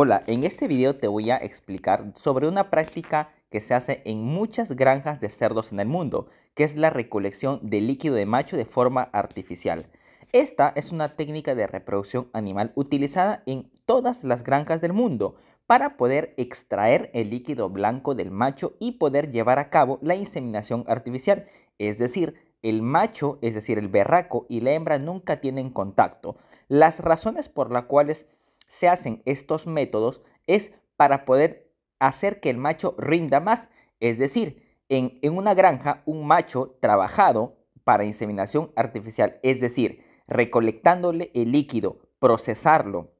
Hola, en este video te voy a explicar sobre una práctica que se hace en muchas granjas de cerdos en el mundo, que es la recolección de líquido de macho de forma artificial. Esta es una técnica de reproducción animal utilizada en todas las granjas del mundo para poder extraer el líquido blanco del macho y poder llevar a cabo la inseminación artificial, es decir, el macho, es decir, el berraco y la hembra nunca tienen contacto. Las razones por las cuales se hacen estos métodos es para poder hacer que el macho rinda más. Es decir, en, en una granja, un macho trabajado para inseminación artificial, es decir, recolectándole el líquido, procesarlo,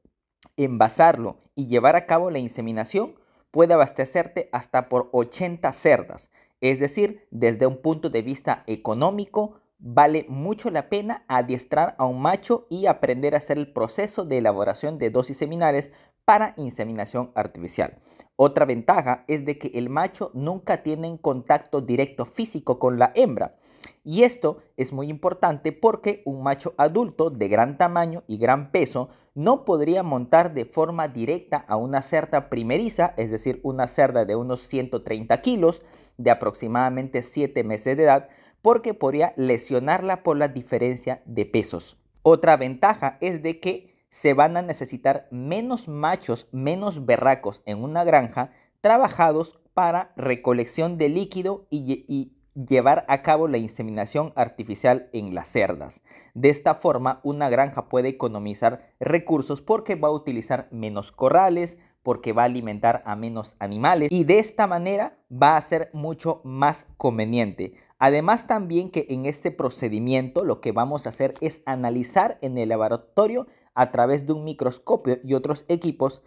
envasarlo y llevar a cabo la inseminación, puede abastecerte hasta por 80 cerdas. Es decir, desde un punto de vista económico, Vale mucho la pena adiestrar a un macho y aprender a hacer el proceso de elaboración de dosis seminales para inseminación artificial. Otra ventaja es de que el macho nunca tiene contacto directo físico con la hembra. Y esto es muy importante porque un macho adulto de gran tamaño y gran peso no podría montar de forma directa a una cerda primeriza, es decir, una cerda de unos 130 kilos de aproximadamente 7 meses de edad, porque podría lesionarla por la diferencia de pesos. Otra ventaja es de que se van a necesitar menos machos, menos berracos en una granja trabajados para recolección de líquido y, y, llevar a cabo la inseminación artificial en las cerdas. De esta forma, una granja puede economizar recursos porque va a utilizar menos corrales, porque va a alimentar a menos animales y de esta manera va a ser mucho más conveniente. Además también que en este procedimiento lo que vamos a hacer es analizar en el laboratorio a través de un microscopio y otros equipos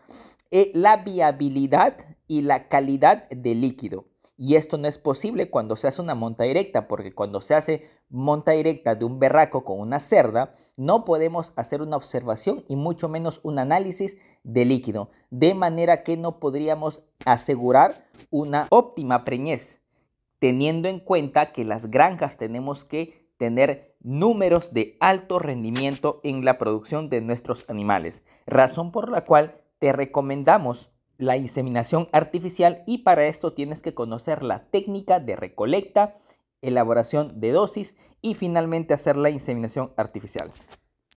eh, la viabilidad y la calidad del líquido. Y esto no es posible cuando se hace una monta directa, porque cuando se hace monta directa de un berraco con una cerda, no podemos hacer una observación y mucho menos un análisis de líquido, de manera que no podríamos asegurar una óptima preñez teniendo en cuenta que las granjas tenemos que tener números de alto rendimiento en la producción de nuestros animales, razón por la cual te recomendamos la inseminación artificial y para esto tienes que conocer la técnica de recolecta, elaboración de dosis y finalmente hacer la inseminación artificial.